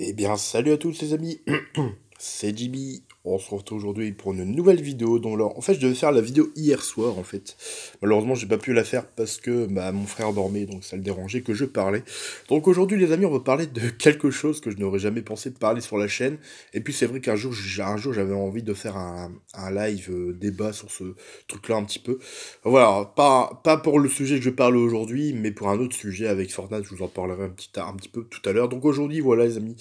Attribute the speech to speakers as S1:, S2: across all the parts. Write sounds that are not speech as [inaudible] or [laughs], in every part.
S1: Eh bien, salut à tous les amis, [clears throat] c'est Jimmy. On se retrouve aujourd'hui pour une nouvelle vidéo dont En fait, je devais faire la vidéo hier soir, en fait. Malheureusement, j'ai pas pu la faire parce que bah, mon frère dormait, donc ça le dérangeait que je parlais. Donc aujourd'hui, les amis, on va parler de [laughs] quelque chose que je n'aurais jamais pensé de parler sur la chaîne. Et puis c'est vrai qu'un jour, un jour, j'avais envie de faire un, live euh, débat sur ce truc-là un petit peu. Voilà, pas, pas pour le sujet que je parle aujourd'hui, mais pour un autre sujet avec Fortnite. Je vous en parlerai un petit, un petit peu tout à l'heure. Donc aujourd'hui, voilà, les amis,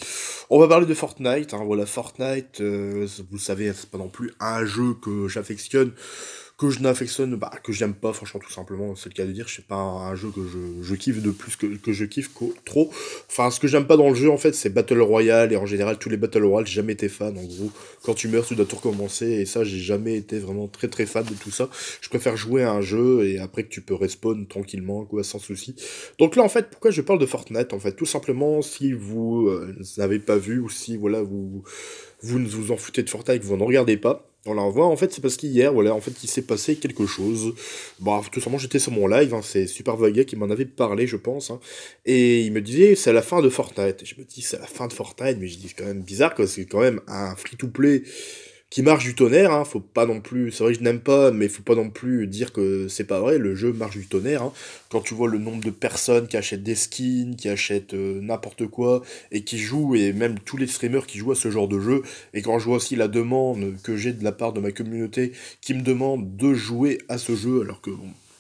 S1: on va parler de Fortnite. Hein. voilà, Fortnite. Euh, vous le savez, c'est pas non plus un jeu que j'affectionne que je n'affectionne, bah, que j'aime pas, franchement, tout simplement, c'est le cas de dire, je sais pas un, jeu que je, je, kiffe de plus que, que je kiffe trop. Enfin, ce que j'aime pas dans le jeu, en fait, c'est Battle Royale, et en général, tous les Battle Royale, j'ai jamais été fan, en gros. Quand tu meurs, tu dois tout recommencer, et ça, j'ai jamais été vraiment très très fan de tout ça. Je préfère jouer à un jeu, et après que tu peux respawn tranquillement, quoi, sans souci. Donc là, en fait, pourquoi je parle de Fortnite, en fait, tout simplement, si vous euh, n'avez pas vu, ou si, voilà, vous, vous ne vous en foutez de Fortnite, vous n'en regardez pas, on la En fait, c'est parce qu'hier, voilà, en fait, il s'est passé quelque chose. Bon, bah, tout simplement, j'étais sur mon live, hein, c'est Super Vaga qui m'en avait parlé, je pense. Hein. et il me disait, c'est la fin de Fortnite. Et je me dis, c'est la fin de Fortnite, mais je dis, c'est quand même bizarre, que c'est quand même un free-to-play qui marche du tonnerre. Hein, faut pas non plus. C'est vrai que je n'aime pas, mais faut pas non plus dire que c'est pas vrai. Le jeu marche du tonnerre. Hein. Quand tu vois le nombre de personnes qui achètent des skins, qui achètent euh, n'importe quoi et qui jouent, et même tous les streamers qui jouent à ce genre de jeu. Et quand je vois aussi la demande que j'ai de la part de ma communauté qui me demande de jouer à ce jeu, alors que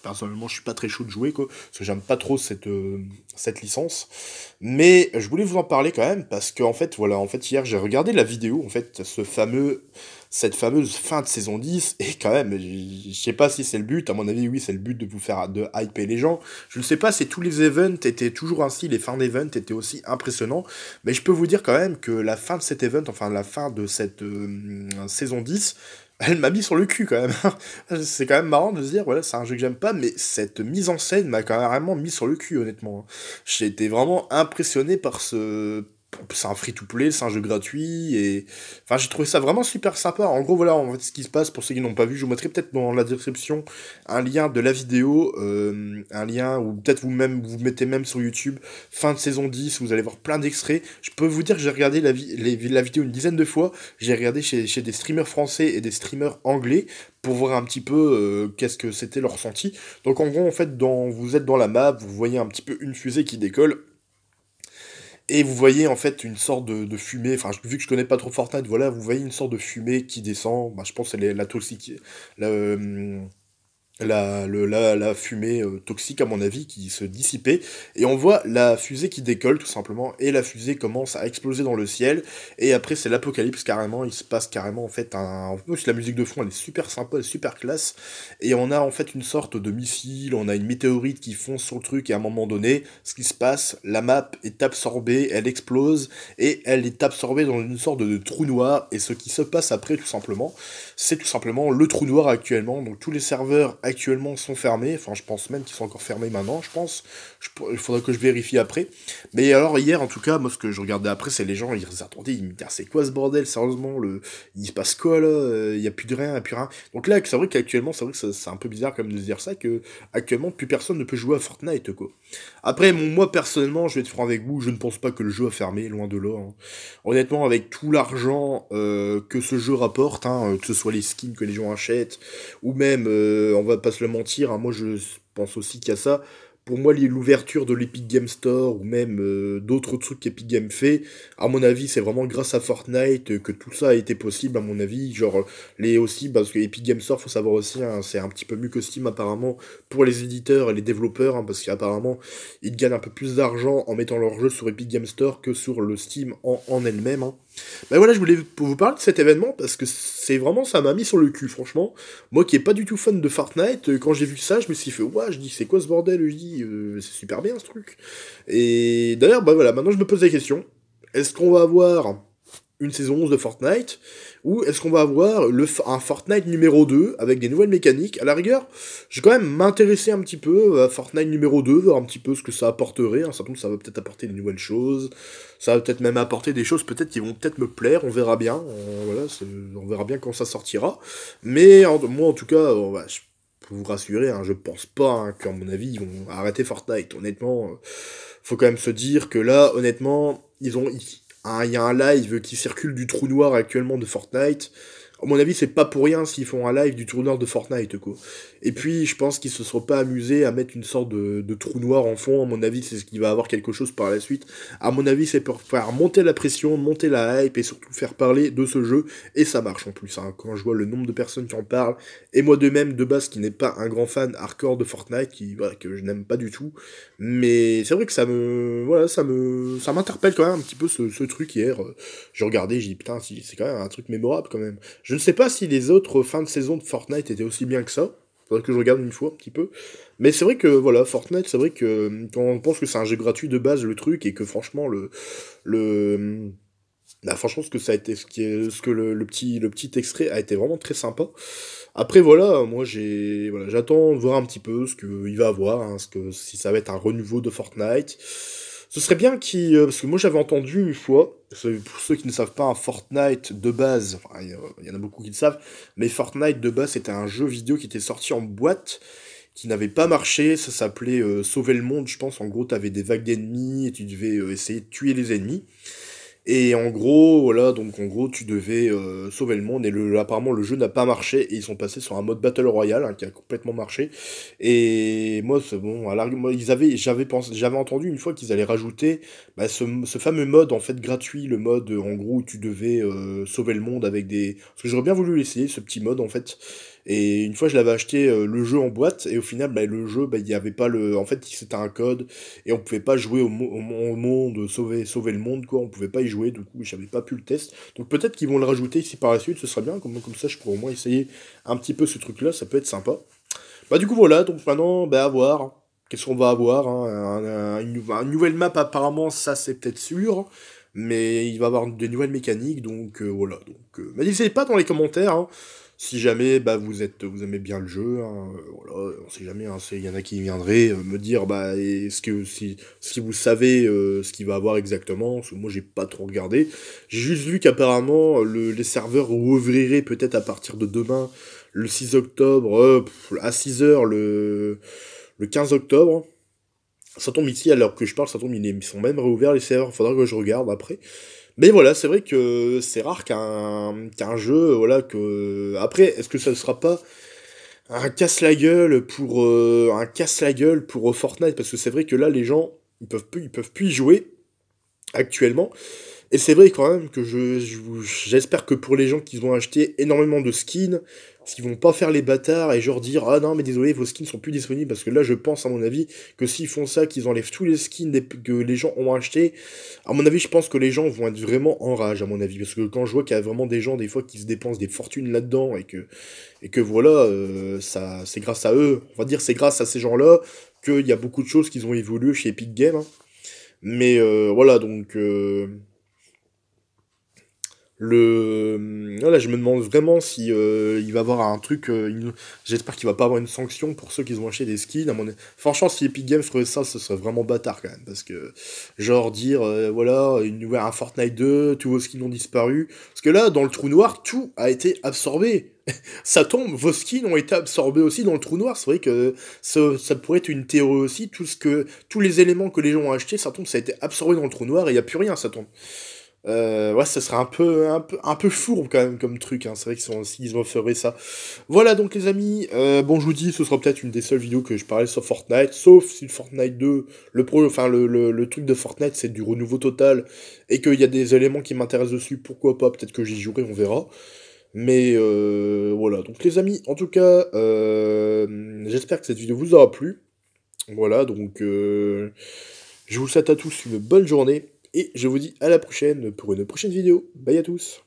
S1: personnellement, je suis pas très chaud de jouer, quoi, parce que j'aime pas trop cette, euh, cette licence. Mais je voulais vous en parler quand même, parce qu'en en fait, voilà, en fait, hier, j'ai regardé la vidéo, en fait, ce fameux, cette fameuse fin de saison 10, et quand même, je sais pas si c'est le but, à mon avis, oui, c'est le but de vous faire, de hyper les gens. Je ne sais pas si tous les events étaient toujours ainsi, les fins d'events étaient aussi impressionnants, mais je peux vous dire quand même que la fin de cet event, enfin, la fin de cette euh, saison 10, elle m'a mis sur le cul quand même. [laughs] c'est quand même marrant de se dire, voilà, c'est un jeu que j'aime pas, mais cette mise en scène m'a carrément mis sur le cul, honnêtement. J'ai été vraiment impressionné par ce, c'est un free-to-play, c'est un jeu gratuit, et... Enfin, j'ai trouvé ça vraiment super sympa. En gros, voilà, en fait, ce qui se passe, pour ceux qui n'ont pas vu, je vous mettrai peut-être dans la description un lien de la vidéo, euh, un lien, ou peut-être vous-même, vous mettez même sur YouTube, fin de saison 10, vous allez voir plein d'extraits. Je peux vous dire que j'ai regardé la, la, vidéo une dizaine de fois, j'ai regardé chez, des streamers français et des streamers anglais, pour voir un petit peu euh, qu'est-ce que c'était leur ressenti. Donc en gros, en fait, vous êtes dans la map, vous voyez un petit peu une fusée qui décolle, et vous voyez en fait une sorte de, fumée, enfin vu que je connais pas trop Fortnite, voilà, vous voyez une sorte de fumée qui descend, bah, je pense que c'est la toxique, la, euh, la, la, fumée euh, toxique, à mon avis, qui se dissipait. Et on voit la fusée qui décolle, tout simplement, et la fusée commence à exploser dans le ciel. Et après, c'est l'apocalypse, carrément. Il se passe carrément, en fait, un. La musique de fond, elle est super sympa, elle est super classe. Et on a, en fait, une sorte de missile, on a une météorite qui fonce sur le truc, et à un moment donné, ce qui se passe, la map est absorbée, elle explose, et elle est absorbée dans une sorte de trou noir. Et ce qui se passe après, tout simplement, c'est tout simplement le trou noir actuellement. Donc, tous les serveurs actuellement sont fermés. Enfin, je pense même qu'ils sont encore fermés maintenant, je pense. il faudra que je vérifie après. Mais alors, hier, en tout cas, moi, ce que je regardais après, c'est les gens, ils attendaient, ils me disaient, ah, c'est quoi ce bordel, sérieusement le... Il se passe quoi, là euh, Il n'y a plus de rien, il n'y a plus rien. Donc là, c'est vrai qu'actuellement, c'est vrai que c'est un peu bizarre quand même de se dire ça, que actuellement, plus personne ne peut jouer à Fortnite, quoi. Après, moi, personnellement, je vais être franc avec vous, je ne pense pas que le jeu a fermé, loin de là. Hein. Honnêtement, avec tout l'argent euh, que ce jeu rapporte, hein, euh, que ce soit les skins que les gens achètent, ou même, on va pas se le mentir, hein. moi je pense aussi qu'il y a ça. Pour moi, l'ouverture de l'Epic Game Store ou même euh, d'autres trucs qu'Epic Game fait, à mon avis, c'est vraiment grâce à Fortnite que tout ça a été possible, à mon avis. Genre, les aussi, parce que Epic Game Store, faut savoir aussi, hein, c'est un petit peu mieux que Steam apparemment pour les éditeurs et les développeurs, hein, parce qu'apparemment, ils gagnent un peu plus d'argent en mettant leur jeu sur Epic Game Store que sur le Steam en, en elle-même. Ben voilà, je voulais vous parler de cet événement parce que c'est vraiment, ça m'a mis sur le cul, franchement. Moi qui n'ai pas du tout fan de Fortnite, euh, quand j'ai vu ça, je me suis fait, ouah, je dis, c'est quoi ce bordel Je dis, euh, c'est super bien ce truc. Et d'ailleurs, bah voilà, maintenant je me pose la question, est-ce qu'on va avoir une saison 11 de Fortnite Ou est-ce qu'on va avoir le, un Fortnite numéro 2 avec des nouvelles mécaniques À la rigueur, je vais quand même m'intéresser un petit peu à Fortnite numéro 2, voir un petit peu ce que ça apporterait. Hein. ça va peut-être apporter des nouvelles choses. Ça va peut-être même apporter des choses peut-être qui vont peut-être me plaire. On verra bien. On, euh, voilà, on verra bien quand ça sortira. Mais moi, en tout cas, bah, je peux vous rassurer, hein, je pense pas hein, qu'à mon avis, ils vont arrêter Fortnite. Honnêtement, euh, faut quand même se dire que là, honnêtement, ils ont... Ah, il y a un live qui circule du trou noir actuellement de Fortnite à mon avis, c'est pas pour rien s'ils font un live du tournoi de Fortnite, quoi. Et puis, je pense qu'ils se seront pas amusés à mettre une sorte de, trou noir en fond. À mon avis, c'est ce qui va avoir quelque chose par la suite. À mon avis, c'est pour faire monter la pression, monter la hype et surtout faire parler de ce jeu. Et ça marche en plus, hein. Quand je vois le nombre de personnes qui en parlent, et moi de même, de base, qui n'est pas un grand fan hardcore de Fortnite, qui, voilà, que je n'aime pas du tout. Mais c'est vrai que ça me, voilà, ça me, ça m'interpelle quand même un petit peu ce, ce truc hier. Euh, j'ai regardé, j'ai dit, putain, c'est quand même un truc mémorable quand même. Je ne sais pas si les autres fins de saison de Fortnite étaient aussi bien que ça. Faudrait que je regarde une fois un petit peu. Mais c'est vrai que voilà, Fortnite, c'est vrai que euh, quand on pense que c'est un jeu gratuit de base le truc et que franchement le le bah, franchement ce que ça a été ce, que le, petit le petit extrait a été vraiment très sympa. Après voilà, moi j'ai voilà, j'attends de voir un petit peu ce qu'il va avoir, hein, ce que si ça va être un renouveau de Fortnite. Ce serait bien qui euh, parce que moi j'avais entendu une fois, pour ceux qui ne savent pas, un Fortnite de base, enfin, il y en a beaucoup qui le savent, mais Fortnite de base c'était un jeu vidéo qui était sorti en boîte, qui n'avait pas marché, ça s'appelait euh, Sauver le monde, je pense. En gros, t'avais des vagues d'ennemis et tu devais euh, essayer de tuer les ennemis. Et en gros, voilà, donc en gros, tu devais euh, sauver le monde. Et le, apparemment, le jeu n'a pas marché. Et ils sont passés sur un mode Battle Royale hein, qui a complètement marché. Et moi, c'est bon, ils avaient, j'avais pensé, j'avais entendu une fois qu'ils allaient rajouter bah, ce, ce, fameux mode en fait gratuit, le mode en gros où tu devais euh, sauver le monde avec des. Parce que j'aurais bien voulu l'essayer, ce petit mode en fait. Et une fois, je l'avais acheté euh, le jeu en boîte, et au final, bah, le jeu, bah, il n'y avait pas le. En fait, c'était un code, et on pouvait pas jouer au, au monde, sauver, sauver le monde, quoi. On pouvait pas y jouer, du coup, j'avais pas pu le test. Donc peut-être qu'ils vont le rajouter ici par la suite, ce serait bien, comme, comme ça, je pourrais au moins essayer un petit peu ce truc-là, ça peut être sympa. Bah, du coup, voilà, donc maintenant, bah, à voir. Qu'est-ce qu'on va avoir hein? une, nouvelle map, apparemment, ça, c'est peut être sûr mais il va avoir des nouvelles mécaniques, donc euh, voilà. Donc, euh, bah, n'hésitez pas dans les commentaires. Hein. Si jamais bah, vous, êtes, vous aimez bien le jeu, hein, euh, voilà, on sait jamais, hein, il y en a qui viendraient euh, me dire bah, est-ce que si, si vous savez euh, ce qu'il va avoir exactement, parce que moi j'ai pas trop regardé. J'ai juste vu qu'apparemment les serveurs rouvriraient peut-être à partir de demain, le 6 octobre, à 6h le, le 15 octobre. Ça tombe ici, alors que je parle, ça tombe, ils sont même réouverts les serveurs, faudra que je regarde après. Mais voilà, c'est vrai que c'est rare qu'un jeu, voilà, que... Après, est-ce que ça ne sera pas un casse-la-gueule pour... Euh, un casse-la-gueule pour euh, Fortnite Parce que c'est vrai que là, les gens, ils peuvent ils peuvent plus y jouer actuellement. Et c'est vrai quand même que je, j'espère que pour les gens qui ont acheté énormément de skins, qu'ils vont pas faire les bâtards et genre dire ah non mais désolé vos skins sont plus disponibles parce que là je pense à mon avis que s'ils font ça qu'ils enlèvent tous les skins que les gens ont acheté à mon avis je pense que les gens vont être vraiment en rage à mon avis parce que quand je vois qu'il y a vraiment des gens des fois qui se dépensent des fortunes là-dedans et que et que voilà euh, ça c'est grâce à eux on va dire c'est grâce à ces gens-là qu'il y a beaucoup de choses qui ont évolué chez Epic Games hein. mais euh, voilà donc euh, le... Euh, voilà je me demande vraiment si euh, il va avoir un truc. Euh, j'espère qu'il va pas avoir une sanction pour ceux qui ont acheté des skins. mon... Franchement, si Epic Games ferait ça, ce serait vraiment bâtard quand même. Parce que, genre, dire voilà, une... nouvelle un Fortnite 2, tous vos skins ont disparu. Parce que là, dans le trou noir, tout a été absorbé. [laughs] ça tombe, vos skins ont été absorbés aussi dans le trou noir. C'est vrai que ça, ça, pourrait être une théorie aussi. Tout ce que... Tous les éléments que les gens ont achetés, ça tombe, ça a été absorbé dans le trou noir et il n'y a plus rien, ça tombe. Euh, ouais, ce serait un peu, un, peu, un fourbe quand même comme truc. Hein. C'est vrai qu'ils me offert ça. Voilà donc les amis. Euh, bon, je vous dis, ce sera peut-être une des seules vidéos que je parlais sur Fortnite. Sauf si le Fortnite 2, le, pro, enfin, le, le, truc de Fortnite, c'est du renouveau total. Et qu'il y a des éléments qui m'intéressent dessus. Pourquoi pas Peut-être que j'y jouerai, on verra. Mais euh, voilà. Donc les amis, en tout cas, j'espère que cette vidéo vous aura plu. Voilà, donc je vous souhaite à tous une bonne journée et je vous dis à la prochaine pour une prochaine vidéo. Bye à tous